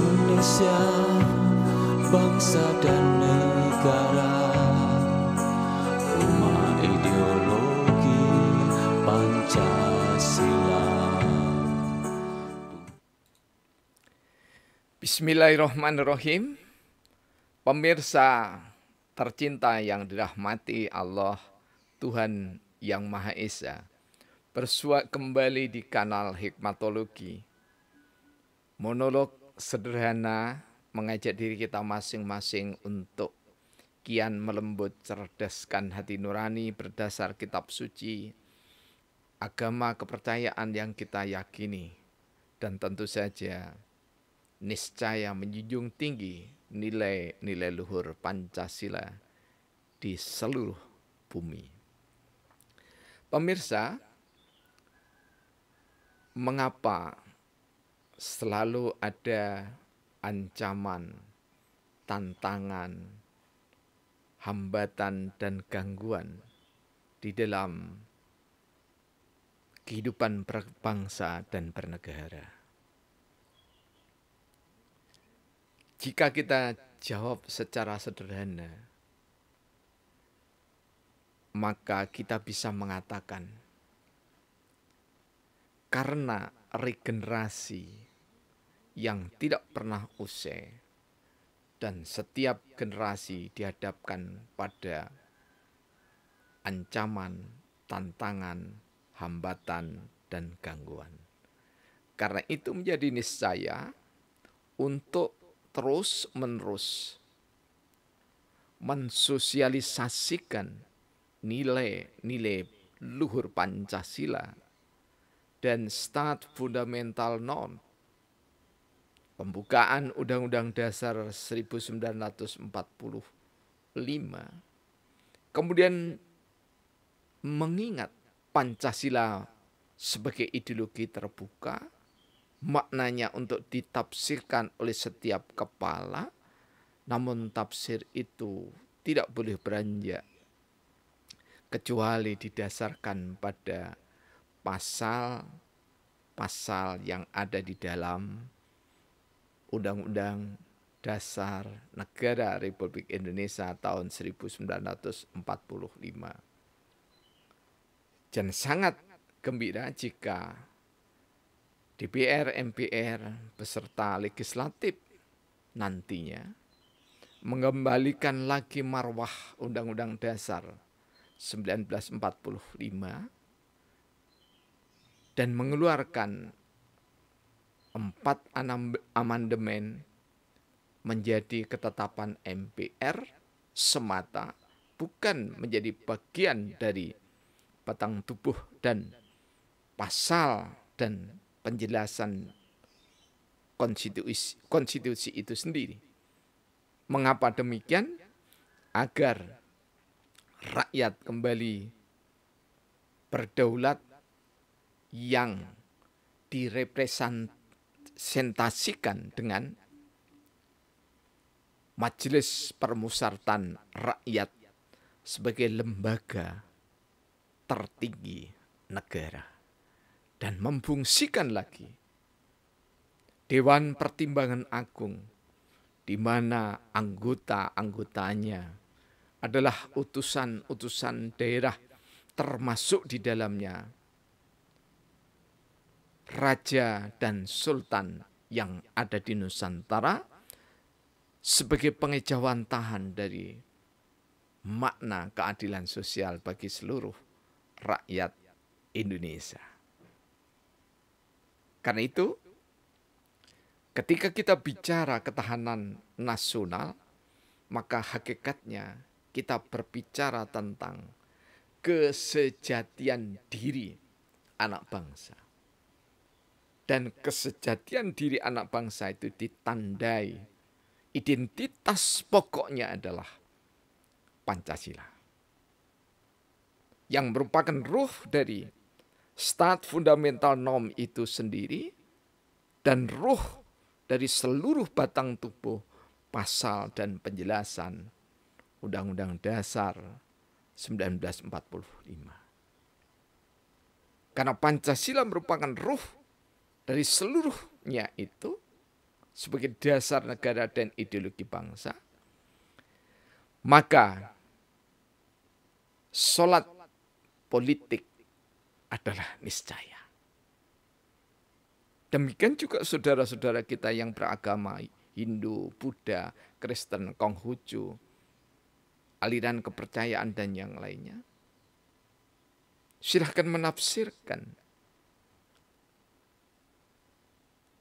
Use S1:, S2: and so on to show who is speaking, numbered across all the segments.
S1: Indonesia bangsa dan negara rumah ideologi Pancasila Bismillahirrahmanirrahim Pemirsa tercinta yang dirahmati Allah Tuhan yang Maha Esa bersua kembali di kanal Hikmatologi monolog sederhana mengajak diri kita masing-masing untuk kian melembut cerdaskan hati nurani berdasar kitab suci, agama kepercayaan yang kita yakini, dan tentu saja niscaya menjunjung tinggi nilai-nilai luhur Pancasila di seluruh bumi. Pemirsa, mengapa selalu ada ancaman, tantangan, hambatan, dan gangguan di dalam kehidupan berbangsa dan bernegara. Jika kita jawab secara sederhana, maka kita bisa mengatakan, karena regenerasi yang tidak pernah usai dan setiap generasi dihadapkan pada ancaman, tantangan, hambatan, dan gangguan. Karena itu menjadi niscaya untuk terus-menerus mensosialisasikan nilai-nilai luhur Pancasila dan stat fundamental norm pembukaan Undang-Undang Dasar 1945 kemudian mengingat Pancasila sebagai ideologi terbuka maknanya untuk ditafsirkan oleh setiap kepala namun tafsir itu tidak boleh beranjak kecuali didasarkan pada pasal pasal yang ada di dalam Undang-Undang Dasar Negara Republik Indonesia tahun 1945. Dan sangat gembira jika DPR, MPR, beserta legislatif nantinya mengembalikan lagi marwah Undang-Undang Dasar 1945 dan mengeluarkan empat amandemen menjadi ketetapan MPR semata bukan menjadi bagian dari batang tubuh dan pasal dan penjelasan konstitusi, konstitusi itu sendiri. Mengapa demikian? Agar rakyat kembali berdaulat yang direpresentasikan dipresentasikan dengan Majelis Permusaratan Rakyat sebagai lembaga tertinggi negara dan memfungsikan lagi Dewan Pertimbangan Agung di mana anggota-anggotanya adalah utusan-utusan daerah termasuk di dalamnya raja dan sultan yang ada di Nusantara sebagai pengejawantahan dari makna keadilan sosial bagi seluruh rakyat Indonesia. Karena itu, ketika kita bicara ketahanan nasional, maka hakikatnya kita berbicara tentang kesejatian diri anak bangsa. Dan kesejatian diri anak bangsa itu ditandai. Identitas pokoknya adalah Pancasila. Yang merupakan ruh dari stat fundamental norm itu sendiri dan ruh dari seluruh batang tubuh pasal dan penjelasan Undang-Undang Dasar 1945. Karena Pancasila merupakan ruh dari seluruhnya itu sebagai dasar negara dan ideologi bangsa, maka sholat politik adalah niscaya. Demikian juga saudara-saudara kita yang beragama Hindu, Buddha, Kristen, Konghucu, aliran kepercayaan dan yang lainnya. Silahkan menafsirkan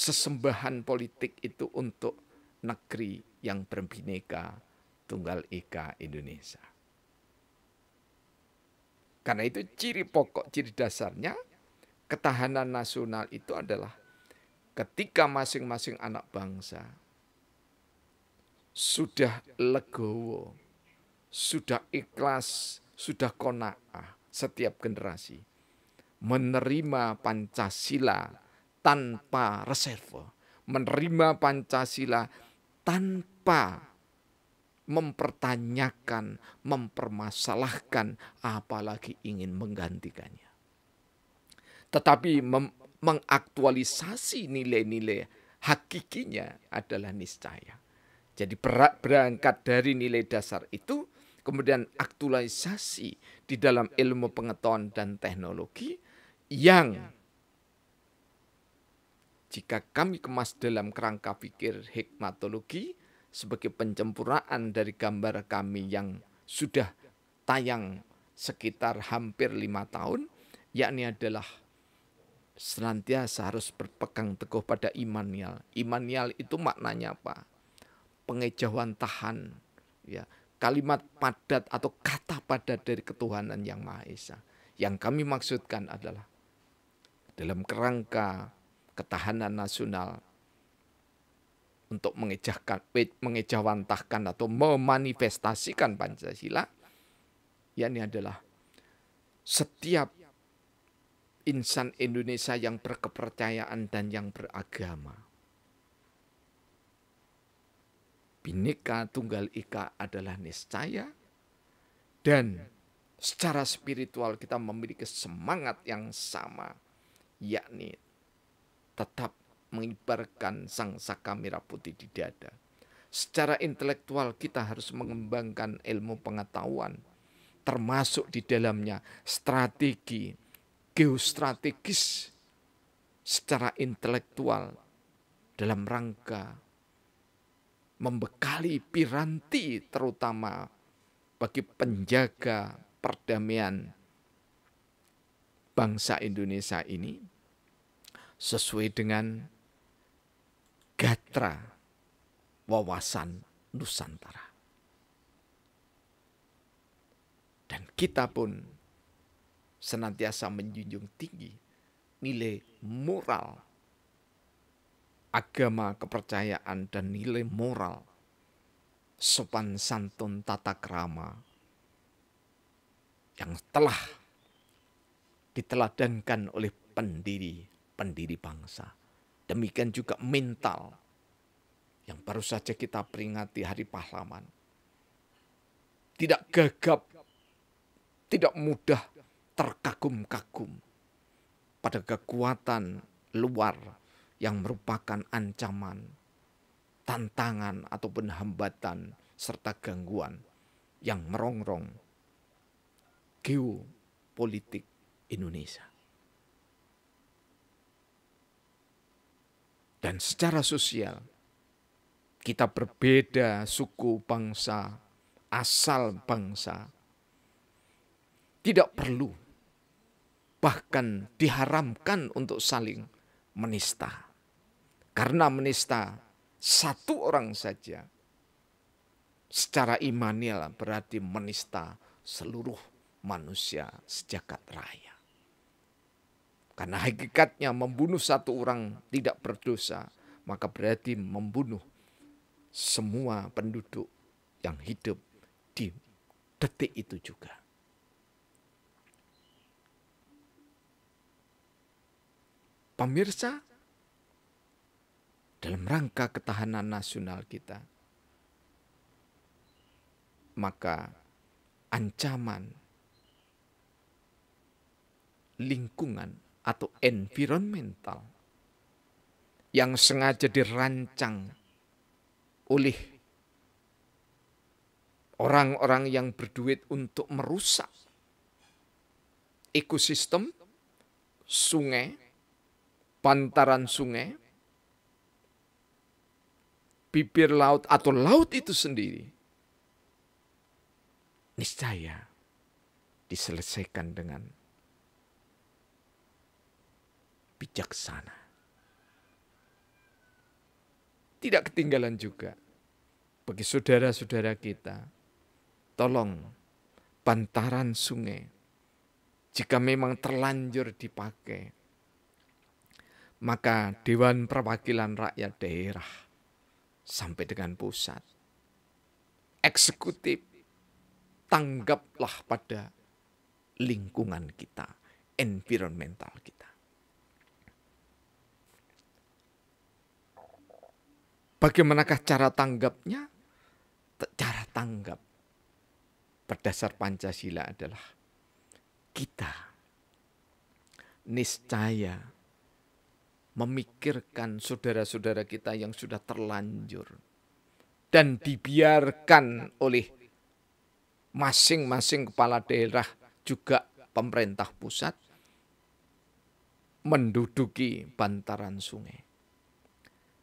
S1: sesembahan politik itu untuk negeri yang berbineka tunggal ika Indonesia. Karena itu ciri pokok, ciri dasarnya ketahanan nasional itu adalah ketika masing-masing anak bangsa sudah legowo, sudah ikhlas, sudah kona'ah setiap generasi menerima Pancasila tanpa reserve, menerima Pancasila tanpa mempertanyakan, mempermasalahkan, apalagi ingin menggantikannya. Tetapi mengaktualisasi nilai-nilai hakikinya adalah niscaya. Jadi berangkat dari nilai dasar itu, kemudian aktualisasi di dalam ilmu pengetahuan dan teknologi yang jika kami kemas dalam kerangka pikir hikmatologi sebagai pencempurnaan dari gambar kami yang sudah tayang sekitar hampir lima tahun, yakni adalah senantiasa harus berpegang teguh pada imanial. Imanial itu maknanya apa? Pengejauhan tahan, ya kalimat padat atau kata padat dari ketuhanan yang Maha Esa. Yang kami maksudkan adalah dalam kerangka ketahanan nasional untuk mengejahkan, eh, mengejawantahkan atau memanifestasikan Pancasila, yakni adalah setiap insan Indonesia yang berkepercayaan dan yang beragama. Bhinneka Tunggal Ika adalah niscaya dan secara spiritual kita memiliki semangat yang sama yakni tetap mengibarkan sang saka merah putih di dada. Secara intelektual kita harus mengembangkan ilmu pengetahuan, termasuk di dalamnya strategi, geostrategis secara intelektual dalam rangka membekali piranti terutama bagi penjaga perdamaian bangsa Indonesia ini sesuai dengan gatra wawasan Nusantara. Dan kita pun senantiasa menjunjung tinggi nilai moral, agama, kepercayaan, dan nilai moral sopan santun tata krama yang telah diteladankan oleh pendiri pendiri bangsa. Demikian juga mental yang baru saja kita peringati hari pahlawan. Tidak gagap, tidak mudah terkagum-kagum pada kekuatan luar yang merupakan ancaman, tantangan ataupun hambatan serta gangguan yang merongrong geopolitik Indonesia. dan secara sosial. Kita berbeda suku bangsa, asal bangsa. Tidak perlu, bahkan diharamkan untuk saling menista. Karena menista satu orang saja, secara imanial berarti menista seluruh manusia sejagat raya. Karena hakikatnya membunuh satu orang tidak berdosa, maka berarti membunuh semua penduduk yang hidup di detik itu juga. Pemirsa, dalam rangka ketahanan nasional kita, maka ancaman lingkungan atau environmental yang sengaja dirancang oleh orang-orang yang berduit untuk merusak ekosistem sungai, pantaran sungai, bibir laut atau laut itu sendiri niscaya diselesaikan dengan bijaksana. Tidak ketinggalan juga bagi saudara-saudara kita, tolong bantaran sungai jika memang terlanjur dipakai, maka Dewan Perwakilan Rakyat Daerah sampai dengan pusat, eksekutif, tanggaplah pada lingkungan kita, environmental kita. Bagaimanakah cara tanggapnya? Cara tanggap berdasar Pancasila adalah kita niscaya memikirkan saudara-saudara kita yang sudah terlanjur dan dibiarkan oleh masing-masing kepala daerah juga pemerintah pusat menduduki bantaran sungai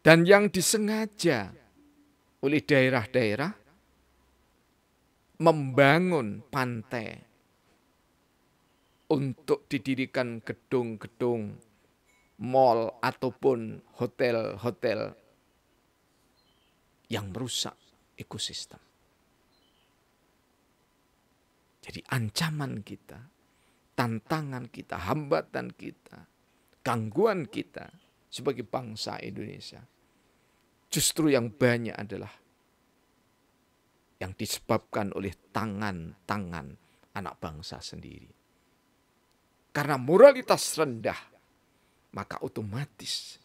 S1: dan yang disengaja oleh daerah-daerah membangun pantai untuk didirikan gedung-gedung mall ataupun hotel-hotel yang merusak ekosistem. Jadi ancaman kita, tantangan kita, hambatan kita, gangguan kita sebagai bangsa Indonesia. Justru yang banyak adalah yang disebabkan oleh tangan-tangan anak bangsa sendiri. Karena moralitas rendah, maka otomatis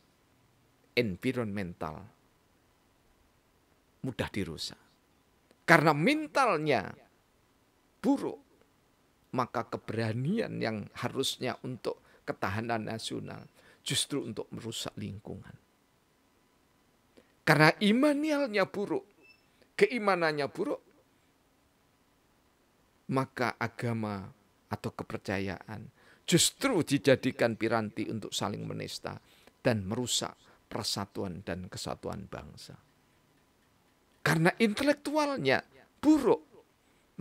S1: environmental mudah dirusak. Karena mentalnya buruk, maka keberanian yang harusnya untuk ketahanan nasional justru untuk merusak lingkungan. Karena imanialnya buruk, keimanannya buruk, maka agama atau kepercayaan justru dijadikan piranti untuk saling menista dan merusak persatuan dan kesatuan bangsa. Karena intelektualnya buruk,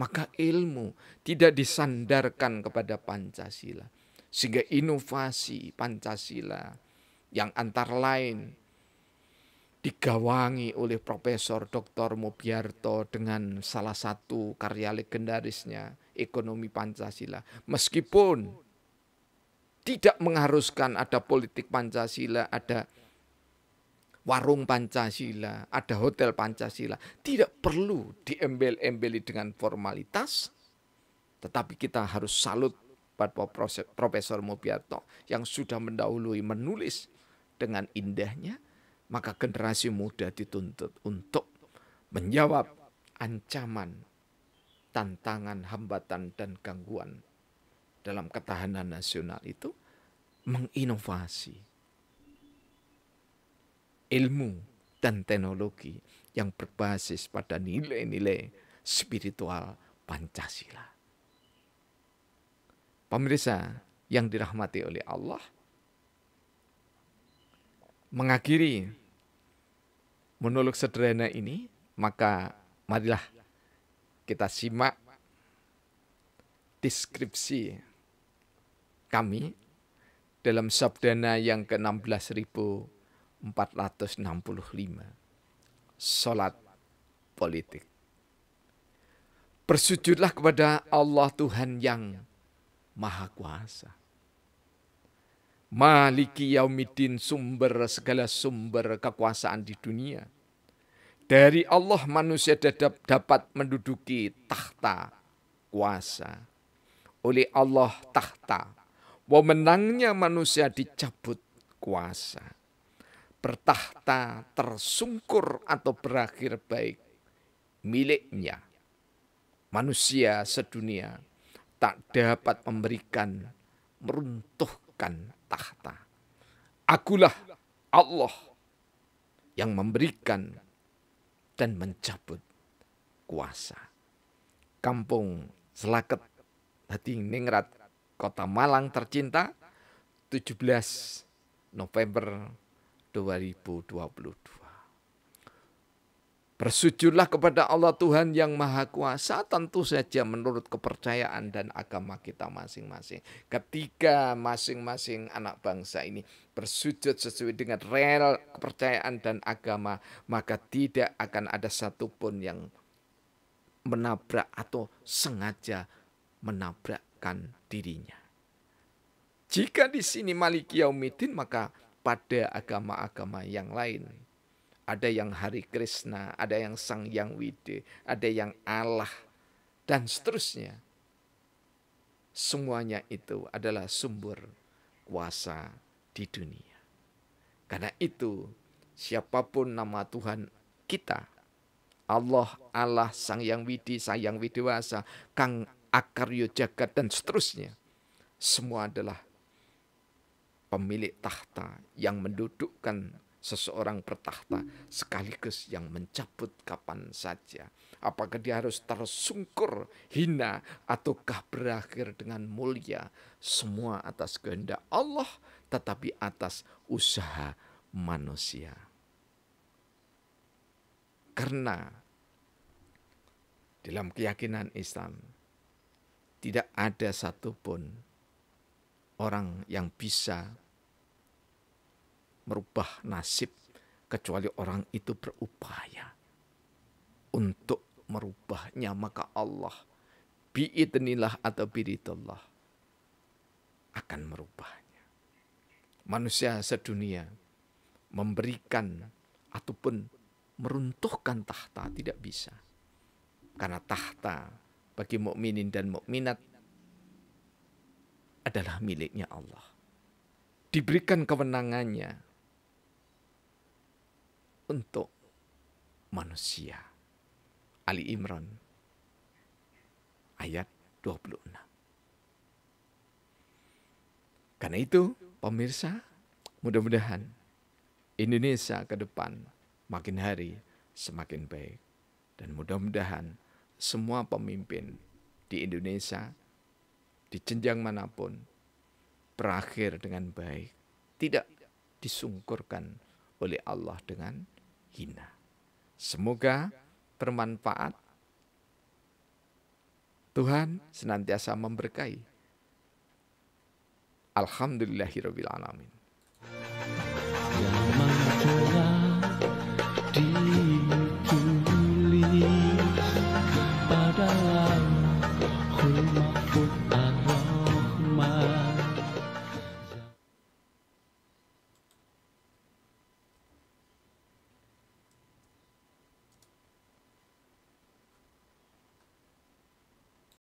S1: maka ilmu tidak disandarkan kepada Pancasila, sehingga inovasi Pancasila yang antara lain digawangi oleh Profesor Dr. Mobiarto dengan salah satu karya legendarisnya Ekonomi Pancasila. Meskipun tidak mengharuskan ada politik Pancasila, ada warung Pancasila, ada hotel Pancasila. Tidak perlu diembel-embeli dengan formalitas, tetapi kita harus salut Bapak Profesor Mubiatno yang sudah mendahului menulis dengan indahnya, maka generasi muda dituntut untuk menjawab ancaman, tantangan, hambatan, dan gangguan dalam ketahanan nasional itu menginovasi ilmu dan teknologi yang berbasis pada nilai-nilai spiritual Pancasila. Pemirsa yang dirahmati oleh Allah mengakhiri monolog sederhana ini, maka marilah kita simak deskripsi kami dalam sabdana yang ke-16.465. Salat politik. Bersujudlah kepada Allah Tuhan yang maha kuasa. Maliki yaumidin sumber segala sumber kekuasaan di dunia. Dari Allah manusia dapat menduduki tahta kuasa. Oleh Allah tahta. Wewenangnya manusia dicabut kuasa. Bertahta tersungkur atau berakhir baik miliknya. Manusia sedunia tak dapat memberikan, meruntuhkan tahta. Akulah Allah yang memberikan dan mencabut kuasa. Kampung Selaket, Hati Ningrat, Kota Malang tercinta, 17 November 2022. Bersujudlah kepada Allah Tuhan yang Maha Kuasa tentu saja menurut kepercayaan dan agama kita masing-masing. Ketika masing-masing anak bangsa ini bersujud sesuai dengan real kepercayaan dan agama, maka tidak akan ada satupun yang menabrak atau sengaja menabrakkan dirinya. Jika di sini Maliki Yaumidin, maka pada agama-agama yang lain ada yang Hari Krishna, ada yang Sang Yang Wide, ada yang Allah, dan seterusnya. Semuanya itu adalah sumber kuasa di dunia. Karena itu, siapapun nama Tuhan kita, Allah, Allah, Sang Yang Widi, Sang Yang Widiwasa, Kang Akaryo Jagat, dan seterusnya. Semua adalah pemilik tahta yang mendudukkan seseorang bertahta sekaligus yang mencabut kapan saja. Apakah dia harus tersungkur, hina, ataukah berakhir dengan mulia? Semua atas kehendak Allah, tetapi atas usaha manusia. Karena dalam keyakinan Islam tidak ada satupun orang yang bisa merubah nasib kecuali orang itu berupaya untuk merubahnya maka Allah bi biidnillah atau biridullah akan merubahnya. Manusia sedunia memberikan ataupun meruntuhkan tahta tidak bisa. Karena tahta bagi mukminin dan mukminat adalah miliknya Allah. Diberikan kewenangannya untuk manusia. Ali Imran ayat 26. Karena itu, pemirsa, mudah-mudahan Indonesia ke depan makin hari semakin baik dan mudah-mudahan semua pemimpin di Indonesia di jenjang manapun berakhir dengan baik, tidak disungkurkan oleh Allah dengan hina. Semoga bermanfaat. Tuhan senantiasa memberkahi. Alhamdulillahirabbil alamin.